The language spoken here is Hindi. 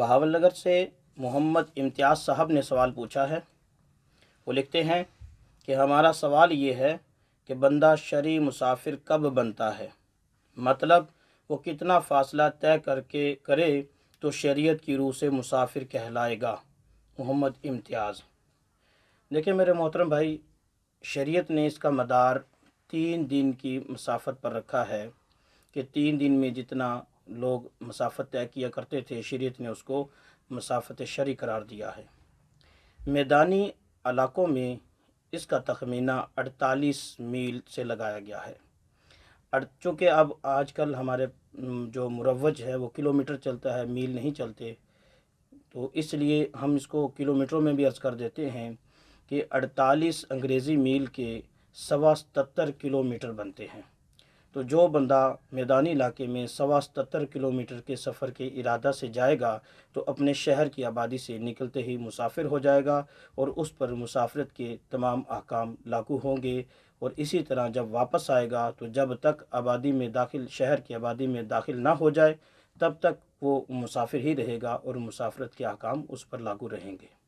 बहावल नगर से मोहम्मद इम्तियाज़ साहब ने सवाल पूछा है वो लिखते हैं कि हमारा सवाल ये है कि बंदा शरी मुसाफिर कब बनता है मतलब वो कितना फ़ासला तय करके करे तो शरीयत की रूह से मुसाफिर कहलाएगा मोहम्मद इम्तियाज़ देखिए मेरे मोहतरम भाई शरीयत ने इसका मदार तीन दिन की मसाफत पर रखा है कि तीन दिन में जितना लोग मसाफत तय किया करते थे शरीत ने उसको मसाफत शरी करार दिया है मैदानी इलाकों में इसका तखमीना 48 मील से लगाया गया है चूँकि अब आजकल हमारे जो मुरवज है वो किलोमीटर चलता है मील नहीं चलते तो इसलिए हम इसको किलोमीटरों में भी अर्ज़ कर देते हैं कि 48 अंग्रेज़ी मील के सवा सतर किलोमीटर बनते हैं तो जो बंदा मैदानी इलाके में सवा सतर किलोमीटर के सफ़र के इरादा से जाएगा तो अपने शहर की आबादी से निकलते ही मुसाफिर हो जाएगा और उस पर मुसाफरत के तमाम अहकाम लागू होंगे और इसी तरह जब वापस आएगा तो जब तक आबादी में दाखिल शहर की आबादी में दाखिल ना हो जाए तब तक वो मुसाफिर ही रहेगा और मुसाफरत के अहकाम उस पर लागू रहेंगे